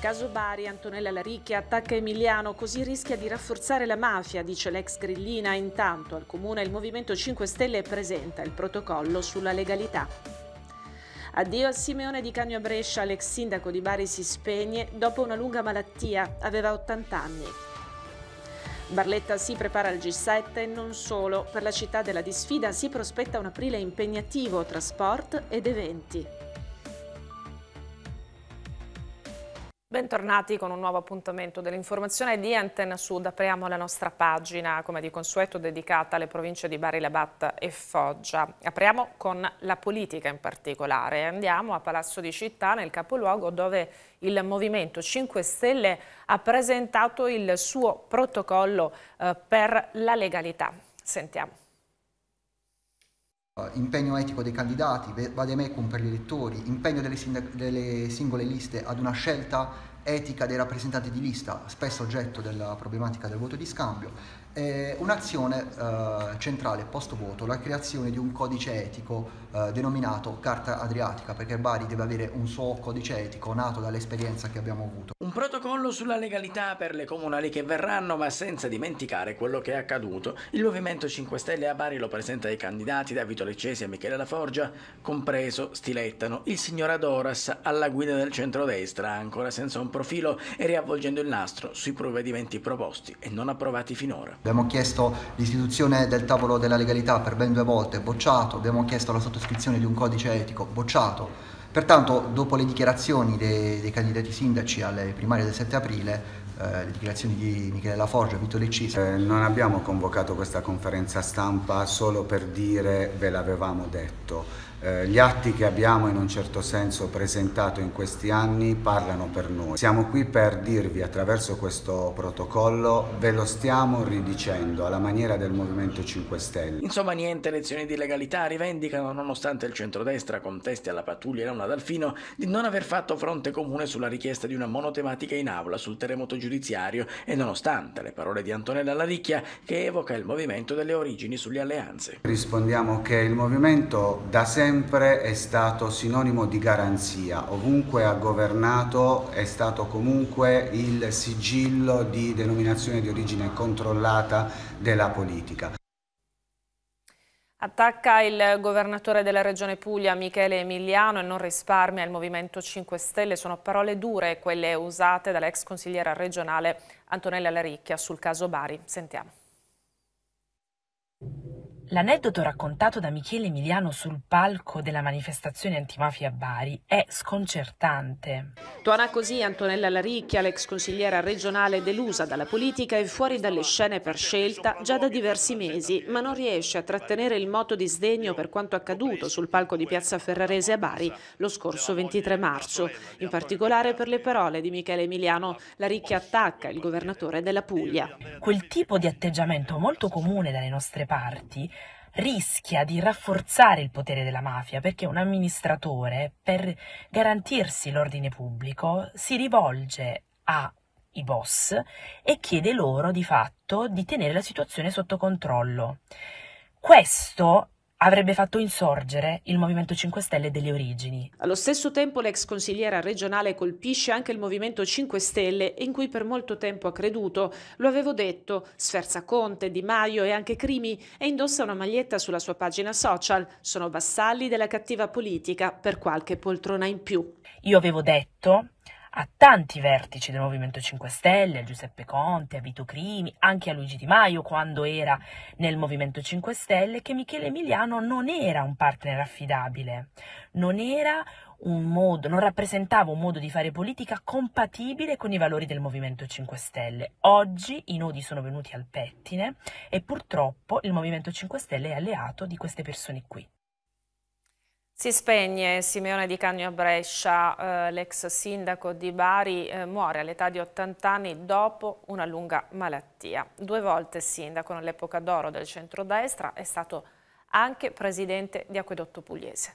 Caso Bari, Antonella Laricchia attacca Emiliano, così rischia di rafforzare la mafia, dice l'ex grillina. Intanto al comune il Movimento 5 Stelle presenta il protocollo sulla legalità. Addio a Simeone di Cagno a Brescia, l'ex sindaco di Bari si spegne dopo una lunga malattia, aveva 80 anni. Barletta si prepara al G7 e non solo, per la città della disfida si prospetta un aprile impegnativo tra sport ed eventi. Bentornati con un nuovo appuntamento dell'informazione di Antenna Sud. Apriamo la nostra pagina, come di consueto, dedicata alle province di Bari, Labatt e Foggia. Apriamo con la politica in particolare. Andiamo a Palazzo di Città, nel capoluogo, dove il Movimento 5 Stelle ha presentato il suo protocollo eh, per la legalità. Sentiamo. Eh, impegno etico dei candidati, mecum per gli elettori, impegno delle, delle, singole liste ad una scelta etica dei rappresentanti di lista, spesso oggetto della problematica del voto di scambio, e un'azione eh, centrale post voto, la creazione di un codice etico eh, denominato Carta Adriatica, perché Bari deve avere un suo codice etico nato dall'esperienza che abbiamo avuto un protocollo sulla legalità per le comunali che verranno, ma senza dimenticare quello che è accaduto. Il Movimento 5 Stelle a Bari lo presenta ai candidati da Vito Leccesi e Michele La Laforgia, compreso Stilettano, il signor Adoras alla guida del centrodestra, ancora senza un profilo e riavvolgendo il nastro sui provvedimenti proposti e non approvati finora. Abbiamo chiesto l'istituzione del tavolo della legalità per ben due volte, bocciato, abbiamo chiesto la sottoscrizione di un codice etico, bocciato. Pertanto, dopo le dichiarazioni dei, dei, candidati sindaci alle primarie del 7 aprile, eh, le dichiarazioni di Michele Laforgia e Vito Leccisi... Eh, non abbiamo convocato questa conferenza stampa solo per dire ve l'avevamo detto, eh, gli atti che abbiamo in un certo senso presentato in questi anni parlano per noi. Siamo qui per dirvi attraverso questo protocollo, ve lo stiamo ridicendo alla maniera del Movimento 5 Stelle. Insomma niente lezioni di legalità rivendicano nonostante il centrodestra contesti alla pattuglia Launa Dalfino di non aver fatto fronte comune sulla richiesta di una monotematica in aula sul terremoto giudiziario e nonostante le parole di Antonella Laricchia che evoca il movimento delle origini sulle alleanze. Rispondiamo che il movimento da sempre sempre è stato sinonimo di garanzia, ovunque ha governato è stato comunque il sigillo di denominazione di origine controllata della politica. Attacca il governatore della regione Puglia Michele Emiliano e non risparmia il Movimento 5 Stelle. Sono parole dure quelle usate dall'ex consigliera regionale Antonella Laricchia sul caso Bari. Sentiamo. L'aneddoto raccontato da Michele Emiliano sul palco della manifestazione antimafia a Bari è sconcertante. Tuona così Antonella Laricchia, l'ex consigliera regionale delusa dalla politica e fuori dalle scene per scelta già da diversi mesi, ma non riesce a trattenere il moto di sdegno per quanto accaduto sul palco di Piazza Ferrarese a Bari lo scorso 23 marzo, in particolare per le parole di Michele Emiliano, Laricchia attacca il governatore della Puglia. Quel tipo di atteggiamento molto comune dalle nostre parti rischia di rafforzare il potere della mafia perché un amministratore, per garantirsi l'ordine pubblico, si rivolge ai boss e chiede loro di fatto di tenere la situazione sotto controllo. Questo avrebbe fatto insorgere il Movimento 5 Stelle delle origini. Allo stesso tempo l'ex consigliera regionale colpisce anche il Movimento 5 Stelle in cui per molto tempo ha creduto. Lo avevo detto, sferza Conte, Di Maio e anche Crimi e indossa una maglietta sulla sua pagina social. Sono vassalli della cattiva politica per qualche poltrona in più. Io avevo detto a tanti vertici del Movimento 5 Stelle, a Giuseppe Conte, a Vito Crimi, anche a Luigi Di Maio quando era nel Movimento 5 Stelle, che Michele Emiliano non era un partner affidabile, non, modo, non rappresentava un modo di fare politica compatibile con i valori del Movimento 5 Stelle. Oggi i nodi sono venuti al pettine e purtroppo il Movimento 5 Stelle è alleato di queste persone qui. Si spegne Simeone Di Cagno a Brescia, eh, l'ex sindaco di Bari eh, muore all'età di 80 anni dopo una lunga malattia. Due volte sindaco nell'epoca d'oro del centrodestra, è stato anche presidente di Acquedotto Pugliese.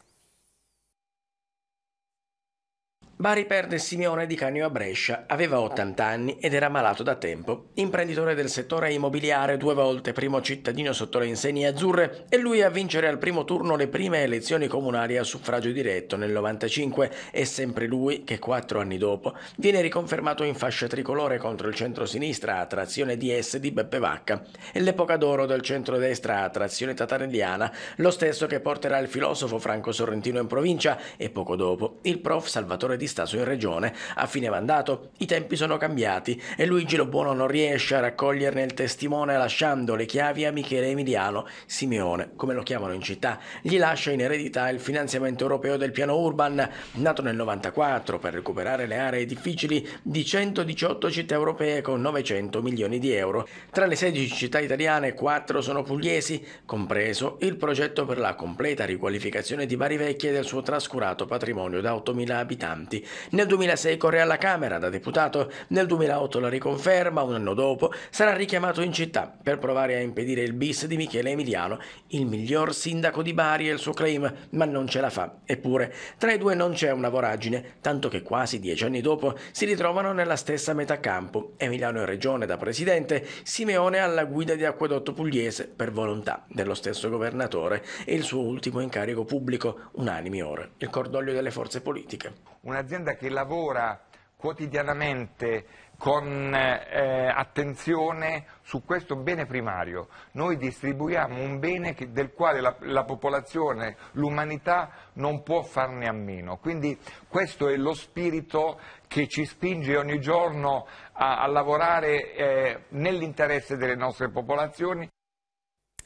Bari perde Simeone di Canio a Brescia, aveva 80 anni ed era malato da tempo. Imprenditore del settore immobiliare, due volte primo cittadino sotto le insegne azzurre e lui a vincere al primo turno le prime elezioni comunali a suffragio diretto nel 95. È sempre lui che quattro anni dopo viene riconfermato in fascia tricolore contro il centrosinistra a trazione DS di Beppe Vacca e l'epoca d'oro del centrodestra a trazione tatarelliana, lo stesso che porterà il filosofo Franco Sorrentino in provincia e poco dopo il prof Salvatore Di distaso in regione a fine mandato. I tempi sono cambiati e Luigi Lobuono non riesce a raccoglierne il testimone lasciando le chiavi a Michele Emiliano Simeone, come lo chiamano in città. Gli lascia in eredità il finanziamento europeo del piano Urban, nato nel 94 per recuperare le aree difficili di 118 città europee con 900 milioni di euro. Tra le 16 città italiane, 4 sono pugliesi, compreso il progetto per la completa riqualificazione di Bari Vecchia e del suo trascurato patrimonio da 8.000 abitanti mandato. Nel 2006 corre alla Camera da deputato, nel 2008 la riconferma, un anno dopo sarà richiamato in città per provare a impedire il bis di Michele Emiliano, il miglior sindaco di Bari e il suo claim, ma non ce la fa. Eppure, tra i due non c'è una voragine, tanto che quasi dieci anni dopo si ritrovano nella stessa metà campo, Emiliano in regione da presidente, Simeone alla guida di Acquedotto Pugliese per volontà dello stesso governatore e il suo ultimo incarico pubblico, unanimi ore, il cordoglio delle forze politiche un'azienda che lavora quotidianamente con eh, attenzione su questo bene primario. Noi distribuiamo un bene che, del quale la, la popolazione, l'umanità non può farne a meno. Quindi questo è lo spirito che ci spinge ogni giorno a, a lavorare eh, nell'interesse delle nostre popolazioni.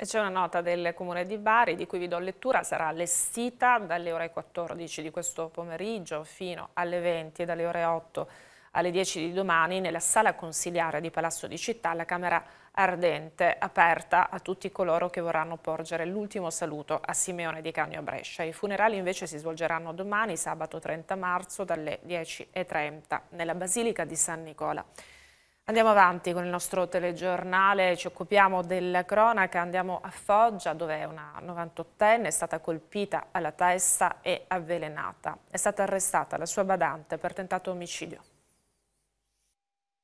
E c'è una nota del Comune di Bari di cui vi do lettura, sarà allestita dalle ore 14 di questo pomeriggio fino alle 20 e dalle ore 8 alle 10 di domani nella sala consiliare di Palazzo di Città, la Camera Ardente, aperta a tutti coloro che vorranno porgere l'ultimo saluto a Simeone di Cagno a Brescia. I funerali invece si svolgeranno domani, sabato 30 marzo, dalle 10.30 nella Basilica di San Nicola. Andiamo avanti con il nostro telegiornale, ci occupiamo della cronaca, andiamo a Foggia dove una 98enne è stata colpita alla testa e avvelenata. È stata arrestata la sua badante per tentato omicidio.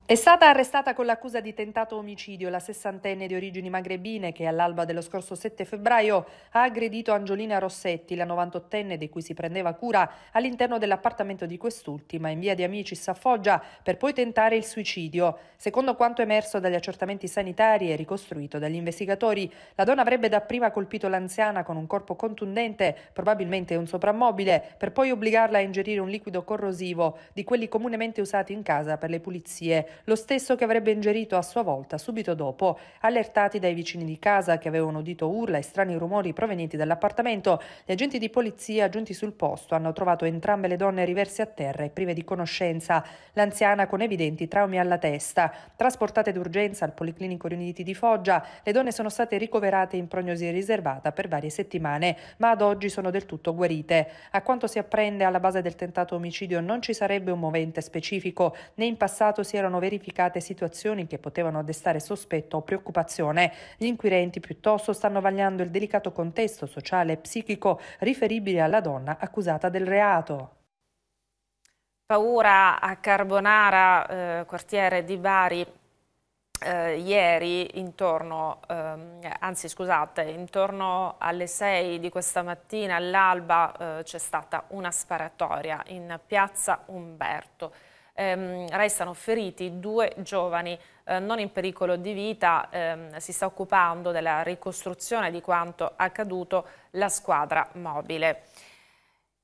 È stata arrestata con l'accusa di tentato omicidio la sessantenne di origini magrebine che all'alba dello scorso 7 febbraio ha aggredito Angiolina Rossetti, la 98enne di cui si prendeva cura all'interno dell'appartamento di quest'ultima in via di Amici a per poi tentare il suicidio. Secondo quanto emerso dagli accertamenti sanitari e ricostruito dagli investigatori, la donna avrebbe dapprima colpito l'anziana con un corpo contundente, probabilmente un soprammobile, per poi obbligarla a ingerire un liquido corrosivo di quelli comunemente usati in casa per le pulizie lo stesso che avrebbe ingerito a sua volta subito dopo. Allertati dai vicini di casa che avevano udito urla e strani rumori provenienti dall'appartamento, gli agenti di polizia giunti sul posto hanno trovato entrambe le donne riverse a terra e prive di conoscenza, l'anziana con evidenti traumi alla testa. Trasportate d'urgenza al Policlinico Riuniti di Foggia, le donne sono state ricoverate in prognosi riservata per varie settimane, ma ad oggi sono del tutto guarite. A quanto si apprende alla base del tentato omicidio non ci sarebbe un movente specifico, né in passato si erano verificate situazioni che potevano destare sospetto o preoccupazione. Gli inquirenti piuttosto stanno vagliando il delicato contesto sociale e psichico riferibile alla donna accusata del reato. Paura a Carbonara, eh, quartiere di Bari, eh, ieri intorno, ehm, anzi scusate, intorno alle 6 di questa mattina all'alba eh, c'è stata una sparatoria in piazza Umberto ehm, restano feriti due giovani eh, non in pericolo di vita, ehm, si sta occupando della ricostruzione di quanto accaduto la squadra mobile.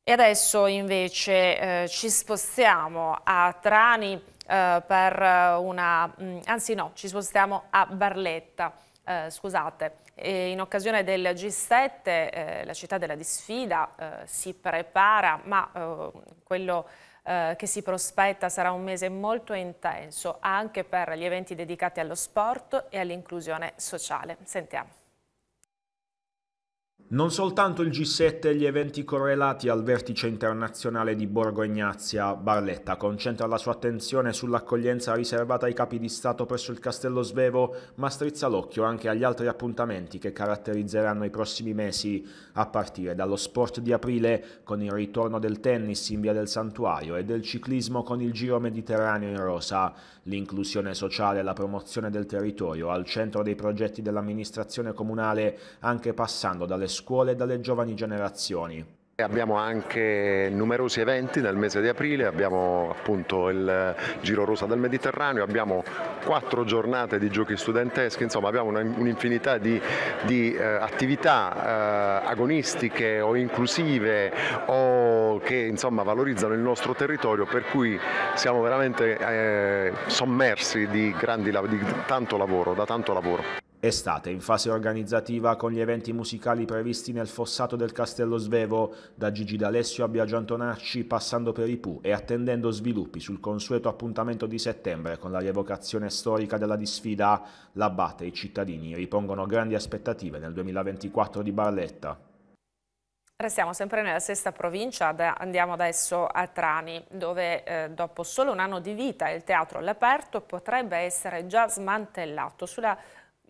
E adesso invece eh, ci spostiamo a Trani eh, per una, mh, mm, anzi no, ci spostiamo a Barletta, eh, scusate. E in occasione del G7 eh, la città della disfida eh, si prepara, ma eh, quello eh, che si prospetta sarà un mese molto intenso anche per gli eventi dedicati allo sport e all'inclusione sociale. Sentiamo. Non soltanto il G7 e gli eventi correlati al vertice internazionale di Borgo Ignazia, Barletta concentra la sua attenzione sull'accoglienza riservata ai capi di Stato presso il Castello Svevo, ma strizza l'occhio anche agli altri appuntamenti che caratterizzeranno i prossimi mesi, a partire dallo sport di aprile con il ritorno del tennis in via del Santuario e del ciclismo con il Giro Mediterraneo in rosa, l'inclusione sociale e la promozione del territorio al centro dei progetti dell'amministrazione comunale, anche passando dalle scuole e dalle giovani generazioni. Abbiamo anche numerosi eventi nel mese di aprile, abbiamo appunto il Giro Rosa del Mediterraneo, abbiamo quattro giornate di giochi studenteschi, insomma abbiamo un'infinità di, di eh, attività eh, agonistiche o inclusive o che insomma valorizzano il nostro territorio per cui siamo veramente eh, sommersi di, grandi, di tanto lavoro, da tanto lavoro. Estate in fase organizzativa con gli eventi musicali previsti nel fossato del Castello Svevo, da Gigi D'Alessio a Biagio Antonacci passando per i e attendendo sviluppi sul consueto appuntamento di settembre con la rievocazione storica della disfida, l'Abbate e i cittadini ripongono grandi aspettative nel 2024 di Barletta. Restiamo sempre nella sesta provincia, andiamo adesso a Trani, dove eh, dopo solo un anno di vita il teatro all'aperto potrebbe essere già smantellato. Sulla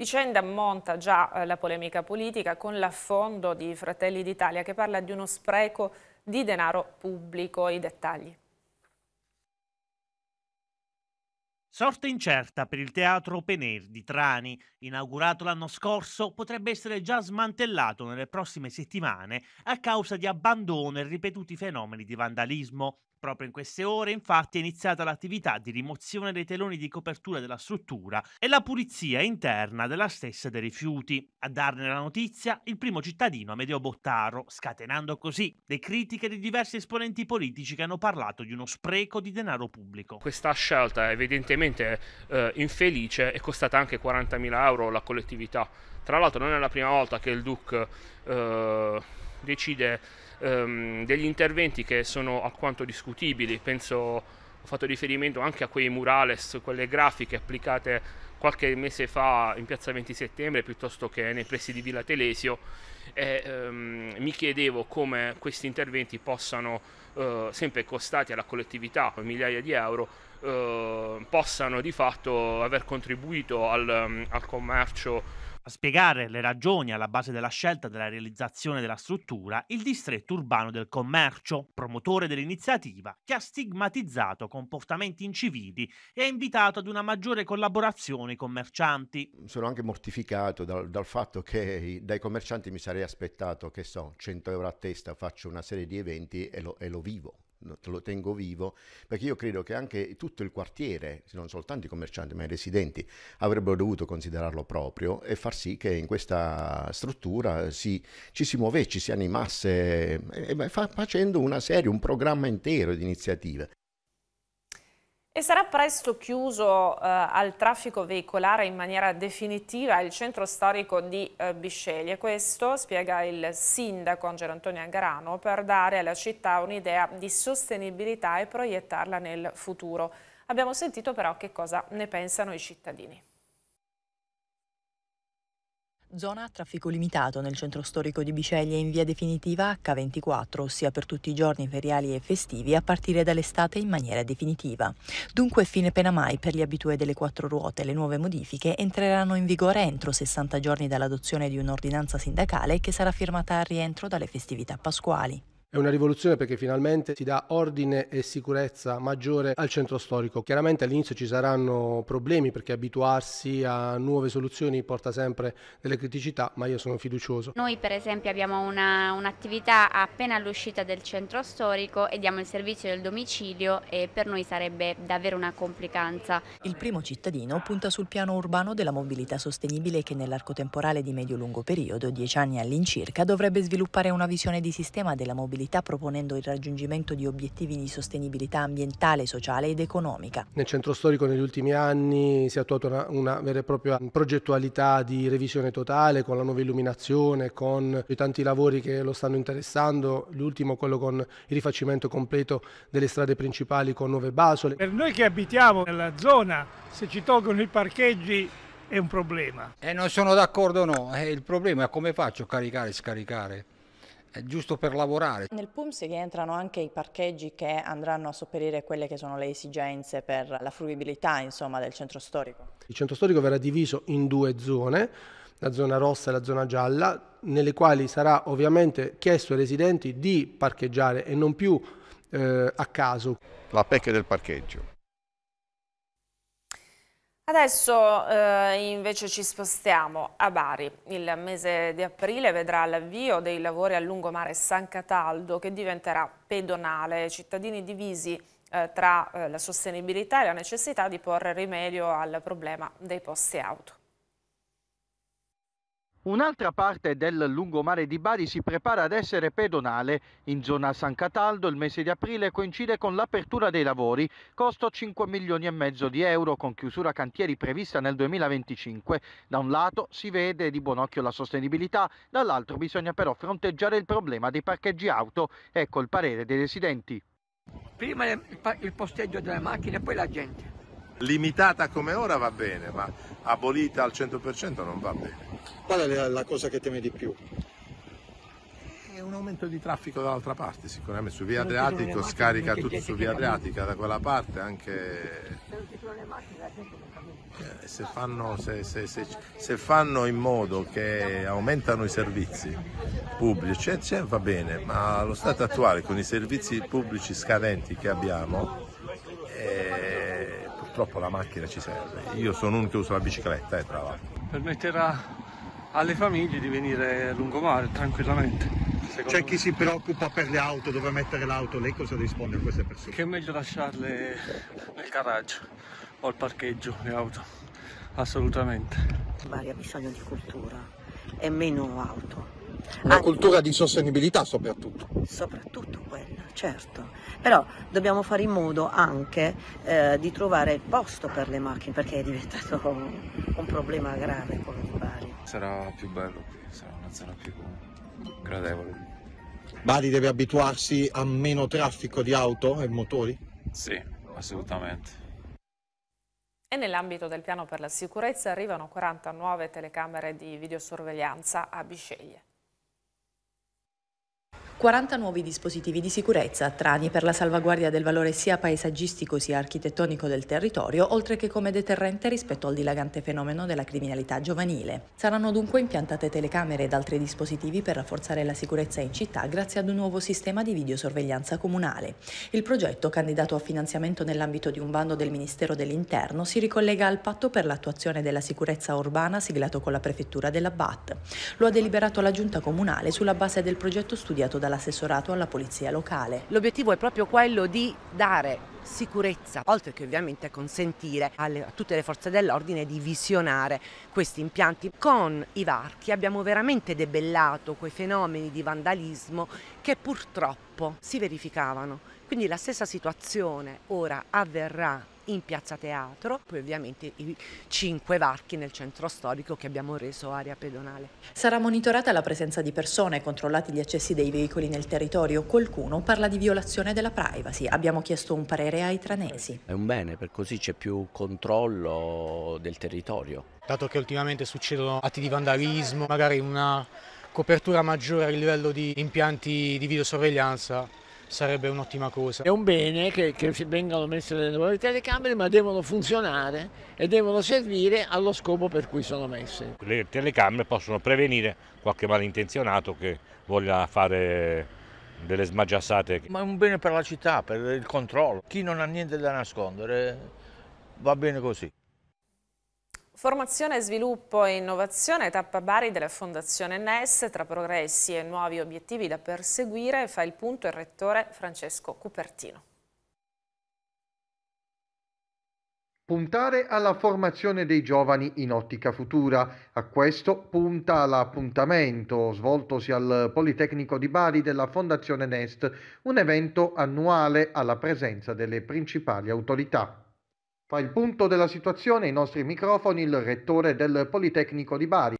Vicenda ammonta già eh, la polemica politica con l'affondo di Fratelli d'Italia che parla di uno spreco di denaro pubblico. I dettagli. Sorte incerta per il teatro Pener di Trani. Inaugurato l'anno scorso, potrebbe essere già smantellato nelle prossime settimane a causa di abbandono e ripetuti fenomeni di vandalismo. Proprio in queste ore, infatti, è iniziata l'attività di rimozione dei teloni di copertura della struttura e la pulizia interna della stessa dei rifiuti. A darne la notizia il primo cittadino Amedeo Bottaro, scatenando così le critiche di diversi esponenti politici che hanno parlato di uno spreco di denaro pubblico. Questa scelta è evidentemente eh, infelice e costata anche 40.000 euro alla collettività. Tra l'altro non è la prima volta che il Duc eh, decide ehm, degli interventi che sono alquanto discutibili, penso ho fatto riferimento anche a quei murales, quelle grafiche applicate qualche mese fa in piazza 20 settembre piuttosto che nei pressi di Villa Telesio e ehm, mi chiedevo come questi interventi possano, eh, sempre costati alla collettività con migliaia di euro, eh, possano di fatto aver contribuito al, al commercio a spiegare le ragioni alla base della scelta della realizzazione della struttura, il distretto urbano del commercio, promotore dell'iniziativa, che ha stigmatizzato comportamenti incivili e ha invitato ad una maggiore collaborazione i commercianti. Sono anche mortificato dal, dal fatto che dai commercianti mi sarei aspettato, che so, 100 euro a testa, faccio una serie di eventi e lo, e lo vivo te lo tengo vivo, perché io credo che anche tutto il quartiere, non soltanto i commercianti ma i residenti, avrebbero dovuto considerarlo proprio e far sì che in questa struttura si, ci si muovesse, ci si animasse, e, e, facendo una serie, un programma intero di iniziative. E sarà presto chiuso eh, al traffico veicolare in maniera definitiva il centro storico di eh, Bisceglie. Questo spiega il sindaco Angelo Antonio Angarano per dare alla città un'idea di sostenibilità e proiettarla nel futuro. Abbiamo sentito però che cosa ne pensano i cittadini. Zona a traffico limitato nel centro storico di Biceglie in via definitiva H24, ossia per tutti i giorni feriali e festivi a partire dall'estate in maniera definitiva. Dunque fine pena mai per gli abitue delle quattro ruote le nuove modifiche entreranno in vigore entro 60 giorni dall'adozione di un'ordinanza sindacale che sarà firmata al rientro dalle festività pasquali. È una rivoluzione perché finalmente si dà ordine e sicurezza maggiore al centro storico. Chiaramente all'inizio ci saranno problemi perché abituarsi a nuove soluzioni porta sempre delle criticità, ma io sono fiducioso. Noi per esempio abbiamo un'attività appena all'uscita del centro storico e diamo il servizio del domicilio e per noi sarebbe davvero una complicanza. Il primo cittadino punta sul piano urbano della mobilità sostenibile che nell'arco temporale di medio-lungo periodo, 10 anni all'incirca, dovrebbe sviluppare una visione di sistema della mobilità sostenibilità proponendo il raggiungimento di obiettivi di sostenibilità ambientale, sociale ed economica. Nel centro storico negli ultimi anni si è attuata una, una vera e propria progettualità di revisione totale con la nuova illuminazione, con i tanti lavori che lo stanno interessando, l'ultimo quello con il rifacimento completo delle strade principali con nuove basole. Per noi che abitiamo nella zona, se ci tolgono i parcheggi è un problema. E eh, non sono d'accordo no, eh, il problema è come faccio a caricare e scaricare giusto per lavorare. Nel PUMS rientrano anche i parcheggi che andranno a sopperire quelle che sono le esigenze per la fruibilità insomma, del centro storico. Il centro storico verrà diviso in due zone, la zona rossa e la zona gialla, nelle quali sarà ovviamente chiesto ai residenti di parcheggiare e non più eh, a caso. La pecca del parcheggio Adesso eh, invece ci spostiamo a Bari. Il mese di aprile vedrà l'avvio dei lavori al lungomare San Cataldo che diventerà pedonale, cittadini divisi eh, tra eh, la sostenibilità e la necessità di porre rimedio al problema dei posti auto. Un'altra parte del lungomare di Bari si prepara ad essere pedonale. In zona San Cataldo il mese di aprile coincide con l'apertura dei lavori, costo 5 milioni e mezzo di euro con chiusura cantieri prevista nel 2025. Da un lato si vede di buon occhio la sostenibilità, dall'altro bisogna però fronteggiare il problema dei parcheggi auto. Ecco il parere dei residenti. Prima il posteggio delle macchine e poi la gente. Limitata come ora va bene, ma abolita al 100% non va bene. Qual è la, cosa che teme di più? un aumento di traffico dall'altra parte, sicuramente su via Adriatico scarica tutto su via Adriatica, da quella parte anche... Eh, se, fanno, se, se, se fanno, in modo che aumentano i servizi pubblici, eh, cioè, va bene, ma lo stato attuale con i servizi pubblici scadenti che abbiamo, eh, purtroppo la macchina ci serve. Io sono uno che uso la bicicletta, eh, tra l'altro. Permetterà alle famiglie di venire a lungomare tranquillamente. C'è chi me. si preoccupa per le auto, dove mettere l'auto, lei cosa risponde a queste persone? Che è meglio lasciarle nel garage o al parcheggio le auto, assolutamente. Bari ha bisogno di cultura e meno auto. Una Anche. cultura di sostenibilità soprattutto. Soprattutto quella, certo. Però dobbiamo fare in modo anche eh, di trovare il posto per le macchine perché è diventato un problema grave quello di Sarà più bello qui, sarà una zona più gradevole. Bari deve abituarsi a meno traffico di auto e motori? Sì, assolutamente. E nell'ambito del piano per la sicurezza arrivano 40 nuove telecamere di videosorveglianza a Bisceglie. 40 nuovi dispositivi di sicurezza Trani per la salvaguardia del valore sia paesaggistico sia architettonico del territorio, oltre che come deterrente rispetto al dilagante fenomeno della criminalità giovanile. Saranno dunque impiantate telecamere ed altri dispositivi per rafforzare la sicurezza in città grazie ad un nuovo sistema di videosorveglianza comunale. Il progetto, candidato a finanziamento nell'ambito di un bando del Ministero dell'Interno, si ricollega al patto per l'attuazione della sicurezza urbana siglato con la prefettura della BAT. Lo ha deliberato la Giunta Comunale sulla base del progetto studiato dalla dall'assessorato alla polizia locale. L'obiettivo è proprio quello di dare sicurezza, oltre che ovviamente consentire alle, a tutte le forze dell'ordine di visionare questi impianti. Con i varchi abbiamo veramente debellato quei fenomeni di vandalismo che purtroppo si verificavano. Quindi la stessa situazione ora avverrà in Piazza Teatro, poi ovviamente i cinque varchi nel centro storico che abbiamo reso area pedonale. Sarà monitorata la presenza di persone, controllati gli accessi dei veicoli nel territorio. Qualcuno parla di violazione della privacy. Abbiamo chiesto un parere ai tranesi. È un bene, per così c'è più controllo del territorio. Dato che ultimamente succedono atti di vandalismo, magari una copertura maggiore a livello di impianti di videosorveglianza sarebbe un'ottima cosa. È un bene che, che vengano messe le nuove telecamere, ma devono funzionare e devono servire allo scopo per cui sono messe. Le telecamere possono prevenire qualche malintenzionato che voglia fare delle smagiassate. Ma è un bene per la città, per il controllo. Chi non ha niente da nascondere va bene così. Formazione, sviluppo e innovazione, tappa Bari della Fondazione NES, tra progressi e nuovi obiettivi da perseguire, fa il punto il rettore Francesco Cupertino. Puntare alla formazione dei giovani in ottica futura. A questo punta l'appuntamento svoltosi al Politecnico di Bari della Fondazione Nest, un evento annuale alla presenza delle principali autorità. Fa il punto della situazione ai nostri microfoni il rettore del Politecnico di Bari.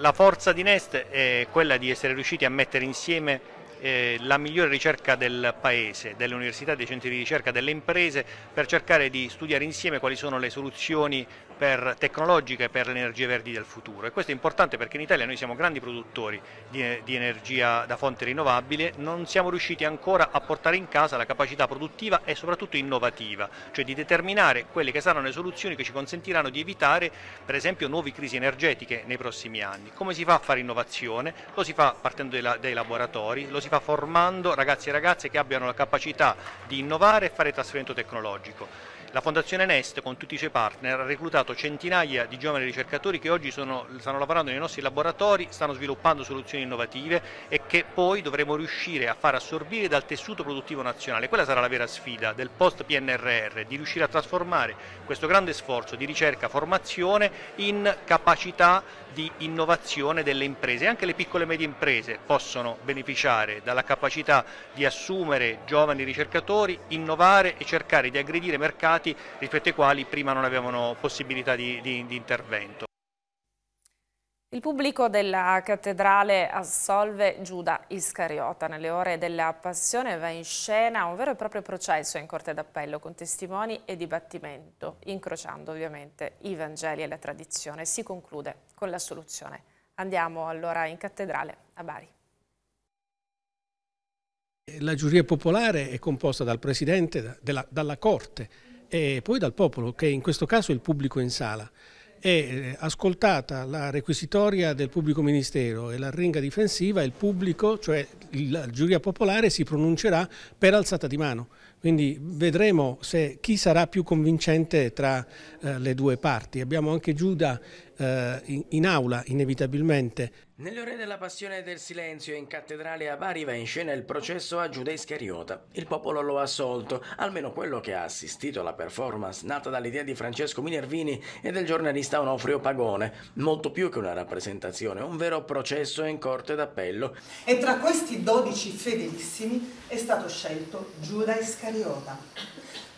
La forza di Nest è quella di essere riusciti a mettere insieme eh, la migliore ricerca del paese, delle università, dei centri di ricerca, delle imprese per cercare di studiare insieme quali sono le soluzioni per tecnologiche per le energie verdi del futuro e questo è importante perché in Italia noi siamo grandi produttori di, di energia da fonte rinnovabile, non siamo riusciti ancora a portare in casa la capacità produttiva e soprattutto innovativa, cioè di determinare quelle che saranno le soluzioni che ci consentiranno di evitare per esempio nuove crisi energetiche nei prossimi anni. Come si fa a fare innovazione? Lo si fa partendo dai, dai laboratori, lo si fa formando ragazzi e ragazze che abbiano la capacità di innovare e fare trasferimento tecnologico. La Fondazione Nest con tutti i suoi partner ha reclutato centinaia di giovani ricercatori che oggi sono, stanno lavorando nei nostri laboratori, stanno sviluppando soluzioni innovative e che poi dovremo riuscire a far assorbire dal tessuto produttivo nazionale. Quella sarà la vera sfida del post PNRR, di riuscire a trasformare questo grande sforzo di ricerca, formazione in capacità di innovazione delle imprese. Anche le piccole e medie imprese possono beneficiare dalla capacità di assumere giovani ricercatori, innovare e cercare di aggredire mercati rispetto ai quali prima non avevano possibilità di, di, di intervento. Il pubblico della cattedrale assolve Giuda Iscariota. Nelle ore della passione va in scena un vero e proprio processo in corte d'appello con testimoni e dibattimento, incrociando ovviamente i Vangeli e la tradizione. Si conclude con l'assoluzione. Andiamo allora in cattedrale a Bari. La giuria popolare è composta dal presidente, dalla, dalla corte e poi dal popolo, che in questo caso è il pubblico in sala e eh, ascoltata la requisitoria del pubblico ministero e l'arringa difensiva, il pubblico, cioè la giuria popolare, si pronuncerà per alzata di mano. Quindi vedremo se, chi sarà più convincente tra eh, le due parti. Abbiamo anche Giuda eh, in, in aula, inevitabilmente. Nelle ore della passione e del silenzio in cattedrale a Bari va in scena il processo a Giuda Iscariota. Il popolo lo ha assolto, almeno quello che ha assistito alla performance nata dall'idea di Francesco Minervini e del giornalista Onofrio Pagone, molto più che una rappresentazione, un vero processo in corte d'appello. E tra questi dodici fedelissimi è stato scelto Giuda Iscariota.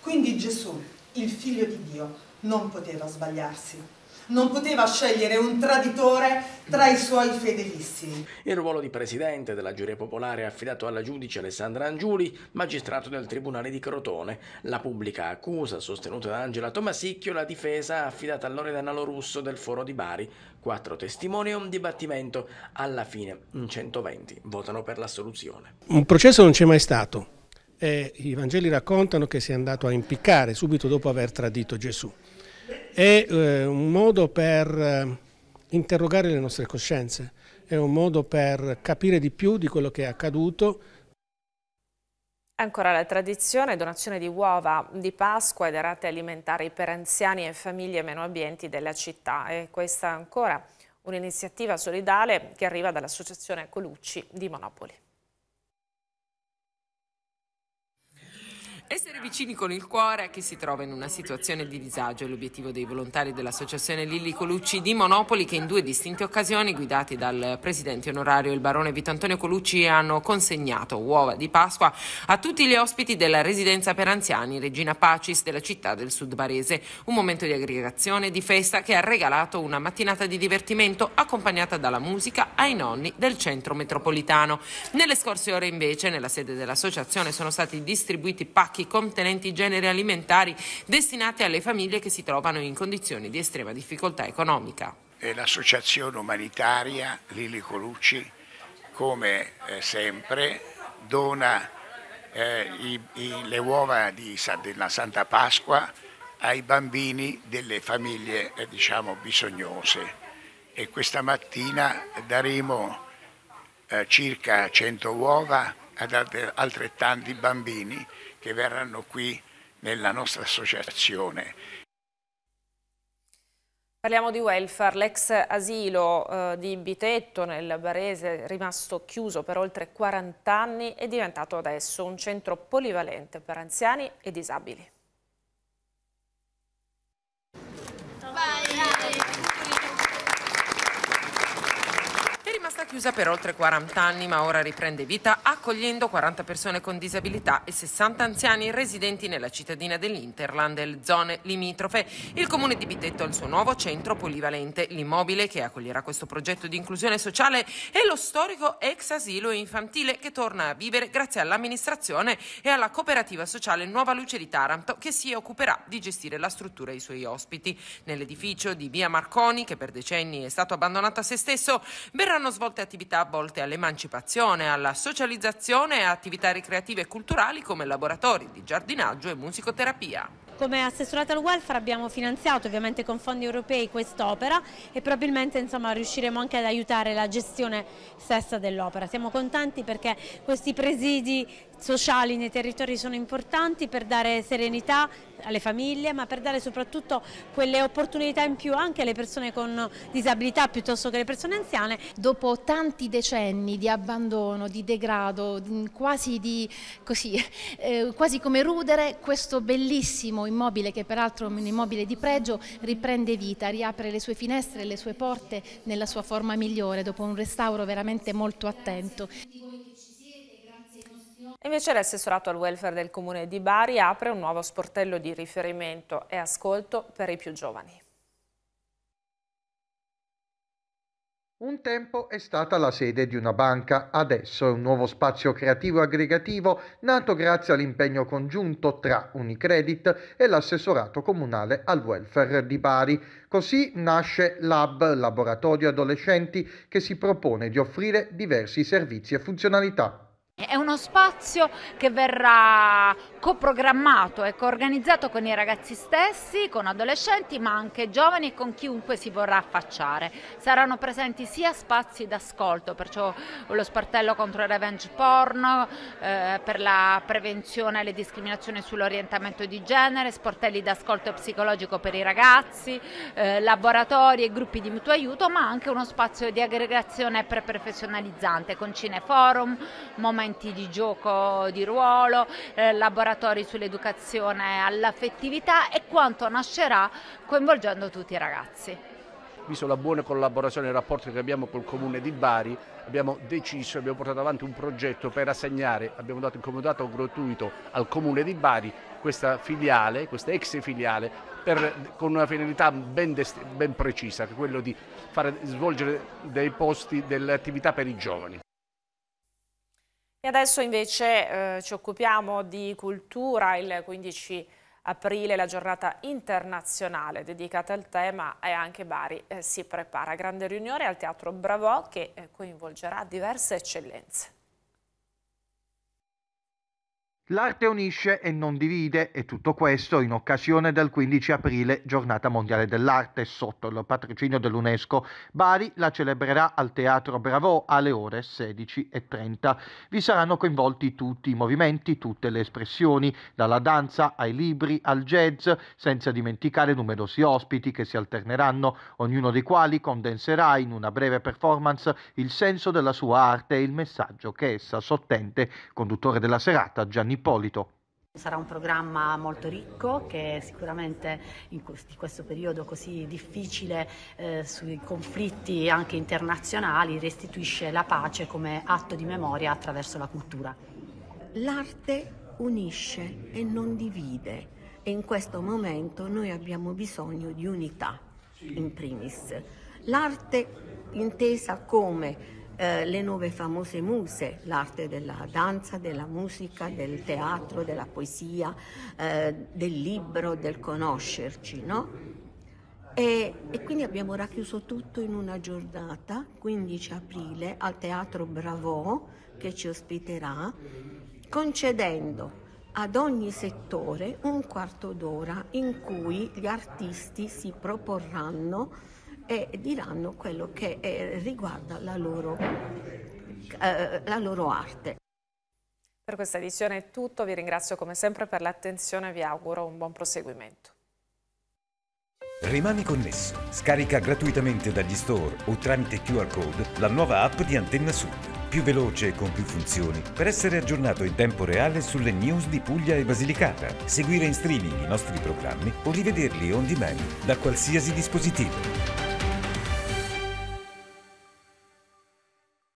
Quindi Gesù, il figlio di Dio, non poteva sbagliarsi non poteva scegliere un traditore tra i suoi fedelissimi. Il ruolo di presidente della giuria popolare è affidato alla giudice Alessandra Angiuli, magistrato del Tribunale di Crotone. La pubblica accusa, sostenuta da Angela Tomasicchio, la difesa affidata a Loredana Lorusso del Foro di Bari. Quattro testimoni e un dibattimento. Alla fine, 120 votano per l'assoluzione. Un processo non c'è mai stato. Eh, I Vangeli raccontano che si è andato a impiccare subito dopo aver tradito Gesù è eh, un modo per eh, interrogare le nostre coscienze, è un modo per capire di più di quello che è accaduto, Ancora la tradizione, donazione di uova di Pasqua e derate alimentari per anziani e famiglie meno abbienti della città. E questa ancora un'iniziativa solidale che arriva dall'associazione Colucci di Monopoli. Essere vicini con il cuore a chi si trova in una situazione di disagio è l'obiettivo dei volontari dell'associazione Lilli Colucci di Monopoli che in due distinte occasioni, guidati dal presidente onorario il barone Vito Antonio Colucci, hanno consegnato uova di Pasqua a tutti gli ospiti della residenza per anziani Regina Pacis della città del Sud Barese. Un momento di aggregazione e di festa che ha regalato una mattinata di divertimento accompagnata dalla musica ai nonni del centro metropolitano. Nelle scorse ore invece nella sede dell'associazione sono stati distribuiti pacchi piatti contenenti generi alimentari destinati alle famiglie che si trovano in condizioni di estrema difficoltà economica. L'associazione umanitaria Lili Colucci, come eh, sempre, dona eh, i, i, le uova di, della Santa Pasqua ai bambini delle famiglie eh, diciamo, bisognose e questa mattina daremo eh, circa 100 uova ad altrettanti bambini che verranno qui nella nostra associazione. Parliamo di welfare, l'ex asilo eh, di Bitetto nel Barese rimasto chiuso per oltre 40 anni è diventato adesso un centro polivalente per anziani e disabili. rimasta chiusa per oltre 40 anni ma ora riprende vita accogliendo 40 persone con disabilità e 60 anziani residenti nella cittadina dell'Interland e zone limitrofe. Il comune di Bitetto ha il suo nuovo centro polivalente. L'immobile che accoglierà questo progetto di inclusione sociale è lo storico ex asilo infantile che torna a vivere grazie all'amministrazione e alla cooperativa sociale Nuova Luce di Taranto che si occuperà di gestire la struttura e i suoi ospiti. Nell'edificio di via Marconi che per decenni è stato abbandonato a se stesso verranno svolte attività volte all'emancipazione, alla socializzazione e attività ricreative e culturali come laboratori di giardinaggio e musicoterapia. Come assessorato al welfare abbiamo finanziato ovviamente con fondi europei quest'opera e probabilmente insomma, riusciremo anche ad aiutare la gestione stessa dell'opera. Siamo contenti perché questi presidi sociali nei territori sono importanti per dare serenità alle famiglie ma per dare soprattutto quelle opportunità in più anche alle persone con disabilità piuttosto che alle persone anziane. Dopo tanti decenni di abbandono, di degrado, quasi, di, così, eh, quasi come rudere, questo bellissimo immobile che peraltro è un immobile di pregio riprende vita, riapre le sue finestre e le sue porte nella sua forma migliore dopo un restauro veramente molto attento. Invece l'assessorato al welfare del comune di Bari apre un nuovo sportello di riferimento e ascolto per i più giovani. Un tempo è stata la sede di una banca, adesso è un nuovo spazio creativo e aggregativo nato grazie all'impegno congiunto tra Unicredit e l'assessorato comunale al welfare di Bari. Così nasce Lab, laboratorio adolescenti che si propone di offrire diversi servizi e funzionalità. È uno spazio che verrà coprogrammato e coorganizzato con i ragazzi stessi, con adolescenti ma anche giovani e con chiunque si vorrà affacciare. Saranno presenti sia spazi d'ascolto, perciò lo spartello contro il revenge porn, eh, per la prevenzione e le discriminazioni sull'orientamento di genere, sportelli d'ascolto psicologico per i ragazzi, eh, laboratori e gruppi di mutuo aiuto, ma anche uno spazio di aggregazione pre-professionalizzante con cineforum, momenti di gioco di ruolo, eh, laboratori laboratori sull'educazione all'affettività e quanto nascerà coinvolgendo tutti i ragazzi. Visto la buona collaborazione e i rapporti che abbiamo col comune di Bari, abbiamo deciso, abbiamo portato avanti un progetto per assegnare, abbiamo dato il comodato gratuito al comune di Bari questa filiale, questa ex filiale, per, con una finalità ben, ben precisa, che è quello di fare, svolgere dei posti delle attività per i giovani. E adesso invece eh, ci occupiamo di cultura, il 15 aprile la giornata internazionale dedicata al tema e anche Bari eh, si prepara. Grande riunione al Teatro Bravò che eh, coinvolgerà diverse eccellenze. L'arte unisce e non divide e tutto questo in occasione del 15 aprile, giornata mondiale dell'arte, sotto il patrocinio dell'UNESCO. Bari la celebrerà al Teatro Bravo alle ore 16.30. Vi saranno coinvolti tutti i movimenti, tutte le espressioni, dalla danza ai libri al jazz, senza dimenticare numerosi ospiti che si alterneranno, ognuno dei quali condenserà in una breve performance il senso della sua arte e il messaggio che essa sottende. Conduttore della serata Gianni Ippolito. Sarà un programma molto ricco che sicuramente in questo periodo così difficile eh, sui conflitti anche internazionali restituisce la pace come atto di memoria attraverso la cultura. L'arte unisce e non divide e in questo momento noi abbiamo bisogno di unità in primis. L'arte intesa come eh, le nuove famose muse, l'arte della danza, della musica, del teatro, della poesia, eh, del libro, del conoscerci, no? E, e, quindi abbiamo racchiuso tutto in una giornata, 15 aprile, al Teatro Bravo che ci ospiterà, concedendo ad ogni settore un quarto d'ora in cui gli artisti si proporranno e diranno quello che eh, riguarda la loro, eh, la loro arte. Per questa edizione è tutto, vi ringrazio come sempre per l'attenzione e vi auguro un buon proseguimento. Rimani connesso, scarica gratuitamente dagli store o tramite QR code la nuova app di Antenna Sud, più veloce e con più funzioni per essere aggiornato in tempo reale sulle news di Puglia e Basilicata, seguire in streaming i nostri programmi o rivederli on demand da qualsiasi dispositivo.